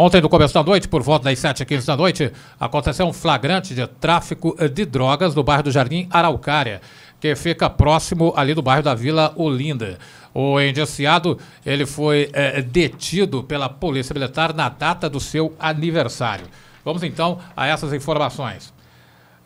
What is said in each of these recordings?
Ontem, no começo da noite, por volta das 7h15 da noite, aconteceu um flagrante de tráfico de drogas no bairro do Jardim Araucária, que fica próximo ali do bairro da Vila Olinda. O indiciado ele foi é, detido pela Polícia Militar na data do seu aniversário. Vamos então a essas informações.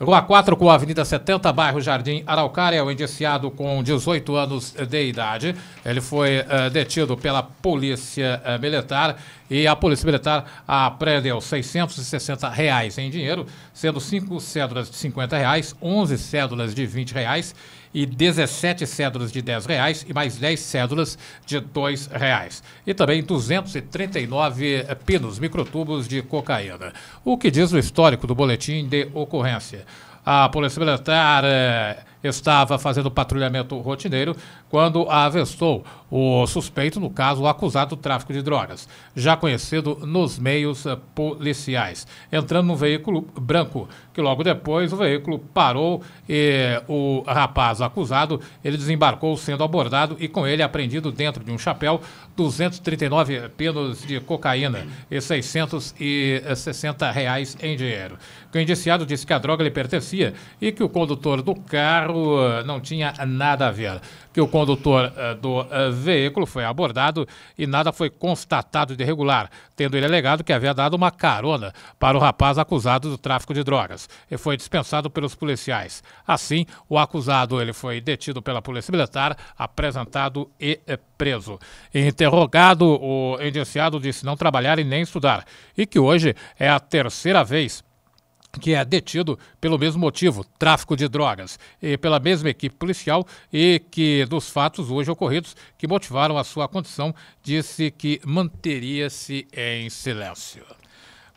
Rua 4 com a Avenida 70, bairro Jardim Araucária, é o indiciado com 18 anos de idade. Ele foi uh, detido pela Polícia uh, Militar e a Polícia Militar apreendeu 660 reais em dinheiro, sendo 5 cédulas de 50 reais, 11 cédulas de 20 reais e 17 cédulas de 10 reais e mais 10 cédulas de 2 reais. E também 239 eh, pinos, microtubos de cocaína. O que diz o histórico do boletim de ocorrência a Polícia Militar. Eh, estava fazendo patrulhamento rotineiro quando avestou o suspeito, no caso, o acusado do tráfico de drogas, já conhecido nos meios eh, policiais, entrando num veículo branco, que logo depois o veículo parou e o rapaz acusado, ele desembarcou sendo abordado e com ele apreendido dentro de um chapéu 239 pinos de cocaína e 660 reais em dinheiro. O indiciado disse que a droga lhe pertencia e que o condutor do carro eh, não tinha nada a ver. Que o condutor eh, do eh, veículo foi abordado e nada foi constatado de irregular, tendo ele alegado que havia dado uma carona para o rapaz acusado do tráfico de drogas e foi dispensado pelos policiais. Assim, o acusado ele foi detido pela Polícia Militar, apresentado e preso. Interrogado, o indiciado disse não trabalhar e nem estudar e que hoje é a terceira vez que é detido pelo mesmo motivo, tráfico de drogas, e pela mesma equipe policial e que dos fatos hoje ocorridos que motivaram a sua condição, disse que manteria-se em silêncio.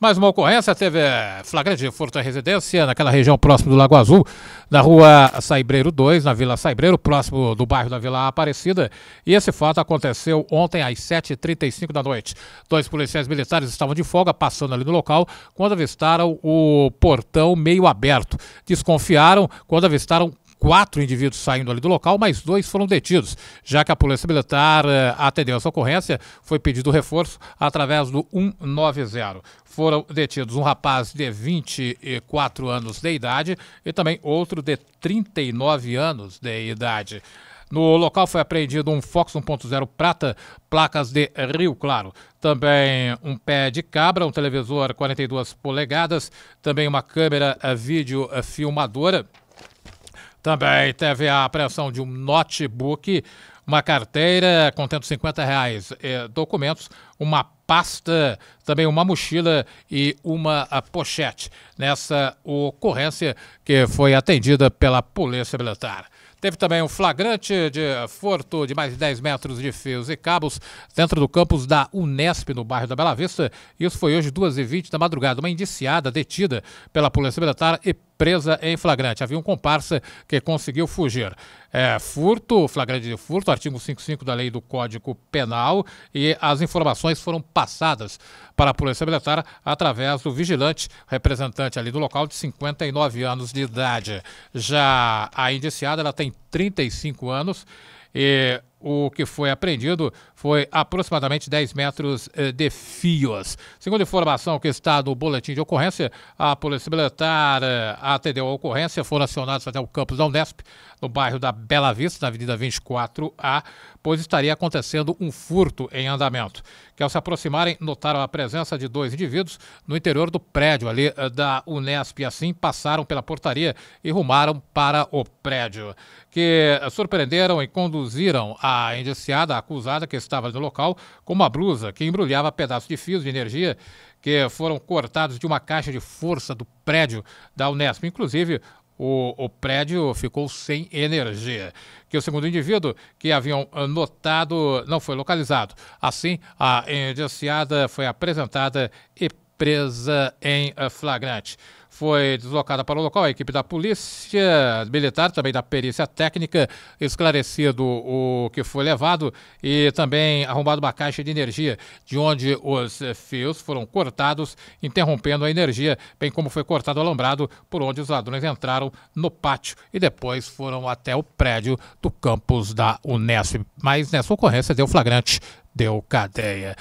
Mais uma ocorrência teve eh, flagrante de furto à residência naquela região próximo do Lago Azul, na rua Saibreiro 2, na Vila Saibreiro, próximo do bairro da Vila Aparecida. E esse fato aconteceu ontem às 7h35 da noite. Dois policiais militares estavam de folga passando ali no local quando avistaram o portão meio aberto. Desconfiaram quando avistaram quatro indivíduos saindo ali do local, mas dois foram detidos, já que a Polícia Militar uh, atendeu essa ocorrência, foi pedido reforço através do 190. Foram detidos um rapaz de 24 anos de idade e também outro de 39 anos de idade. No local foi apreendido um Fox 1.0 prata, placas de Rio Claro. Também um pé de cabra, um televisor 42 polegadas, também uma câmera eh, vídeo eh, filmadora. Também teve a apreensão de um notebook, uma carteira contendo 50 reais, eh, documentos, uma pasta, também uma mochila e uma ah, pochete nessa ocorrência que foi atendida pela Polícia Militar. Teve também um flagrante de furto de mais de 10 metros de fios e cabos dentro do campus da Unesp, no bairro da Bela Vista. Isso foi hoje, 2h20 da madrugada. Uma indiciada detida pela Polícia Militar e presa em flagrante. Havia um comparsa que conseguiu fugir. É, furto, flagrante de furto, artigo 55 da lei do Código Penal. E as informações foram passadas para a Polícia Militar através do vigilante representante ali do local de 59 anos de idade. Já a indiciada, ela tem 35 anos e o que foi apreendido foi aproximadamente 10 metros eh, de fios. Segundo informação que está no boletim de ocorrência, a Polícia Militar eh, atendeu a ocorrência, foram acionados até o campus da Unesp, no bairro da Bela Vista, na Avenida 24A, pois estaria acontecendo um furto em andamento. Que ao se aproximarem, notaram a presença de dois indivíduos no interior do prédio ali eh, da Unesp. E assim passaram pela portaria e rumaram para o prédio. Que surpreenderam e conduziram a indiciada, a acusada que estava no local, com uma blusa que embrulhava pedaços de fios de energia que foram cortados de uma caixa de força do prédio da Unesp. Inclusive, o, o prédio ficou sem energia. Que o segundo indivíduo que haviam notado não foi localizado. Assim, a indiciada foi apresentada e presa em flagrante foi deslocada para o local a equipe da polícia militar, também da perícia técnica, esclarecido o que foi levado e também arrombado uma caixa de energia, de onde os fios foram cortados, interrompendo a energia, bem como foi cortado o alambrado por onde os ladrões entraram no pátio e depois foram até o prédio do campus da Unesp. Mas nessa ocorrência deu flagrante, deu cadeia.